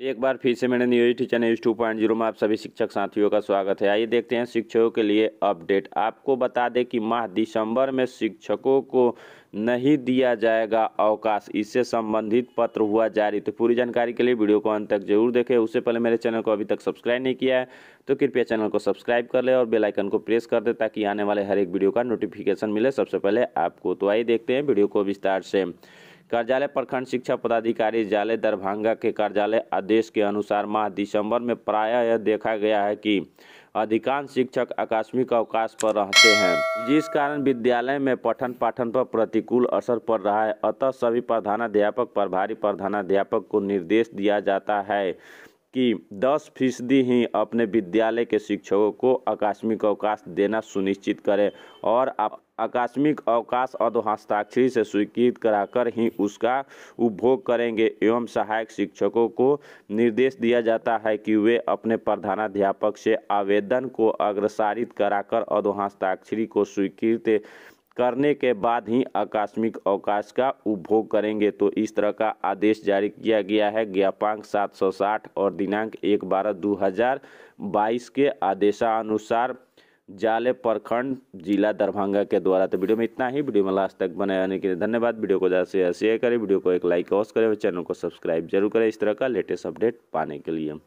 एक बार फिर से मैंने news teacher news two point zero में आप सभी शिक्षक साथियों का स्वागत है आइए देखते हैं शिक्षकों के लिए अपडेट आपको बता दें कि माह दिसंबर में शिक्षकों को नहीं दिया जाएगा अवकाश इससे संबंधित पत्र हुआ जारी तो पूरी जानकारी के लिए वीडियो को अंत तक जरूर देखें उससे पहले मेरे चैनल को अभी तक सब्सक्राइब नहीं किया है तो कृपया चैनल को सब्सक्राइब कर ले और बेलाइकन को प्रेस कर दे ताकि आने वाले हर एक वीडियो का नोटिफिकेशन मिले सबसे पहले आपको तो आइए देखते हैं वीडियो को विस्तार से कार्यालय प्रखंड शिक्षा पदाधिकारी जाले दरभंगा के कार्यालय आदेश के अनुसार माह दिसंबर में प्रायः यह देखा गया है कि अधिकांश शिक्षक आकस्मिक अवकाश पर रहते हैं जिस कारण विद्यालय में पठन पाठन पर प्रतिकूल असर पड़ रहा है अतः सभी प्रधानाध्यापक प्रभारी प्रधानाध्यापक को निर्देश दिया जाता है कि 10 फीसदी ही अपने विद्यालय के शिक्षकों को आकस्मिक अवकाश देना सुनिश्चित करें और आप आकस्मिक अवकाश अध हस्ताक्षरी से स्वीकृत कराकर ही उसका उपभोग करेंगे एवं सहायक शिक्षकों को निर्देश दिया जाता है कि वे अपने प्रधानाध्यापक से आवेदन को अग्रसारित कराकर अध हस्ताक्षरी को स्वीकृत करने के बाद ही आकस्मिक अवकाश का उपभोग करेंगे तो इस तरह का आदेश जारी किया गया है ज्ञापांक 760 और दिनांक एक बारह दो के आदेशानुसार जाले प्रखंड जिला दरभंगा के द्वारा तो वीडियो में इतना ही वीडियो में लास्ट तक बने रहने के लिए धन्यवाद वीडियो को ज़्यादा से ज़्यादा शेयर करें वीडियो को एक लाइक अवश्य करें और चैनल को सब्सक्राइब जरूर करें इस तरह का लेटेस्ट अपडेट पाने के लिए